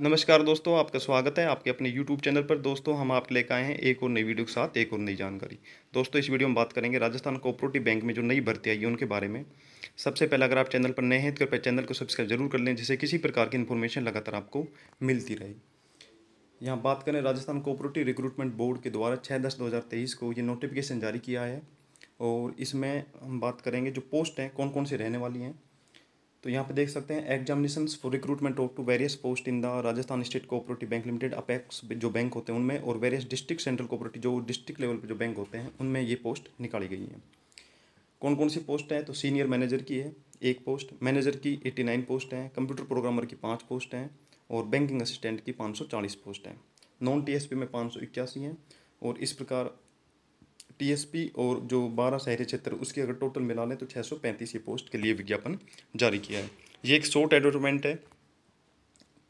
नमस्कार दोस्तों आपका स्वागत है आपके अपने YouTube चैनल पर दोस्तों हम आपके लेकर आए हैं एक और नई वीडियो के साथ एक और नई जानकारी दोस्तों इस वीडियो में बात करेंगे राजस्थान कोऑपरेटिव बैंक में जो नई भर्ती आई है उनके बारे में सबसे पहले अगर आप चैनल पर नए हैं तो कृपया चैनल को सब्सक्राइब जरूर कर लें जिससे किसी प्रकार की इन्फॉर्मेशन लगातार आपको मिलती रहे यहाँ बात करें राजस्थान कोऑपरेटिव रिक्रूटमेंट बोर्ड के द्वारा छः दस दो को ये नोटिफिकेशन जारी किया है और इसमें हम बात करेंगे जो पोस्ट हैं कौन कौन सी रहने वाली हैं तो यहाँ पे देख सकते हैं examination for recruitment of to various post in the Rajasthan state cooperative bank limited apex जो बैंक होते हैं उनमें और वेरियस डिस्ट्रिक्ट सेंट्रल कोऑपरेटिव जो डिस्ट्रिक्ट लेवल पर जो बैंक होते हैं उनमें ये पोस्ट निकाली गई है कौन कौन सी पोस्ट है तो सीनियर मैनेजर की है एक पोस्ट मैनेजर की एट्टी नाइन पोस्ट हैं कंप्यूटर प्रोग्रामर की पाँच पोस्ट हैं और बैंकिंग असिस्टेंट की पाँच सौ चालीस पोस्ट हैं नॉन टी एस पी में पाँच सौ इक्यासी हैं और इस प्रकार टीएसपी और जो बारह शहरी क्षेत्र उसके अगर टोटल मिला लें तो छः सौ पैंतीस ये पोस्ट के लिए विज्ञापन जारी किया है ये एक शॉर्ट एडवर्टमेंट है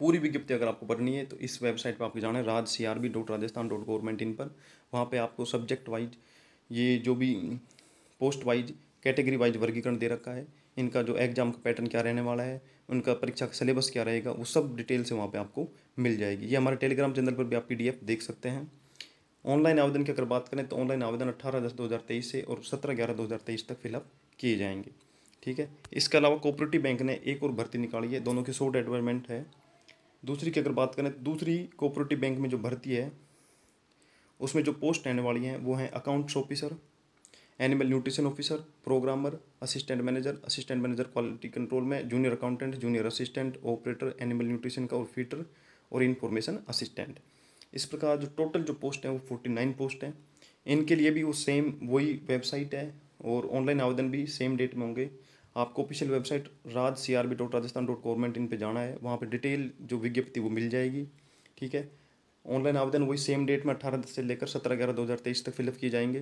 पूरी विज्ञप्ति अगर आपको पढ़नी है तो इस वेबसाइट पर आपको जाना है Raj C R B dot Rajasthan dot government in पर वहाँ पर आपको सब्जेक्ट वाइज ये जो भी पोस्ट वाइज कैटेगरी वाइज वर्गीकरण दे रखा है इनका जो एग्जाम का पैटर्न क्या रहने वाला है उनका परीक्षा का सिलेबस क्या रहेगा वो सब डिटेल से वहाँ पे आपको मिल जाएगी ये हमारे टेलीग्राम चैनल पर भी आप पी देख सकते हैं ऑनलाइन आवेदन की अगर बात करें तो ऑनलाइन आवेदन अट्ठारह दस दो हज़ार तेईस से और सत्रह ग्यारह दो हज़ार तेईस तक फिलअप किए जाएंगे ठीक है इसके अलावा कोऑपरेटिव बैंक ने एक और भर्ती निकाली है दोनों की शॉर्ट एडवर्टमेंट है दूसरी की अगर बात करें तो दूसरी कोऑपरेटिव बैंक में जो भर्ती है उसमें जो पोस्ट रहने वाली हैं वो हैं accounts officer animal nutrition officer programmer assistant manager assistant manager quality control में junior accountant junior assistant operator animal nutrition का और फीटर और इन्फॉर्मेशन असिस्टेंट इस प्रकार जो टोटल जो पोस्ट हैं वो फोर्टी नाइन पोस्ट हैं इनके लिए भी वो सेम वही वेबसाइट है और ऑनलाइन आवेदन भी सेम डेट में होंगे आपको official website Raj C R B dot Rajasthan dot government in पर जाना है वहाँ पर डिटेल जो विज्ञप्ति वो मिल जाएगी ठीक है ऑनलाइन आवेदन वही सेम डेट में अठारह दस से लेकर सत्रह ग्यारह दो हज़ार तेईस तक फिलअप किए जाएंगे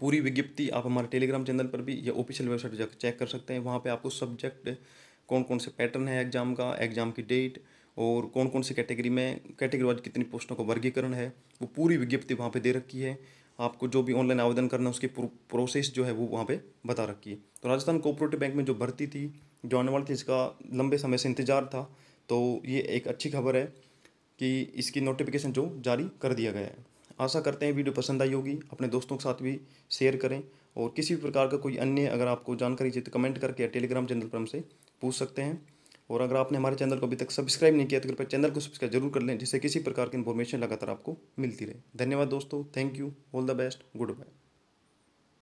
पूरी विज्ञप्ति आप हमारे टेलीग्राम चैनल पर भी या ऑफिशियल वेबसाइट पर चेक कर सकते हैं वहाँ पर आपको सब्जेक्ट कौन कौन से पैटर्न है एग्ज़ाम का एग्ज़ाम की डेट और कौन कौन सी कैटेगरी में कैटेगरी वाइज कितनी पोस्टों का वर्गीकरण है वो पूरी विज्ञप्ति वहाँ पे दे रखी है आपको जो भी ऑनलाइन आवेदन करना है उसकी प्रोसेस जो है वो वहाँ पे बता रखी है तो राजस्थान कोऑपरेटिव बैंक में जो भर्ती थी जो आने वाली थी इसका लंबे समय से इंतजार था तो ये एक अच्छी खबर है कि इसकी नोटिफिकेशन जो जारी कर दिया गया है आशा करते हैं वीडियो पसंद आई होगी अपने दोस्तों के साथ भी शेयर करें और किसी भी प्रकार का कोई अन्य अगर आपको जानकारी चाहिए तो कमेंट करके या टेलीग्राम चैनल पर हमसे पूछ सकते हैं और अगर आपने हमारे चैनल को अभी तक सब्सक्राइब नहीं किया तो कृपया चैनल को सब्सक्राइब जरूर कर लें जिससे किसी प्रकार की इन्फॉर्मेशन लगातार आपको मिलती रहे धन्यवाद दोस्तों thank you all the best good bye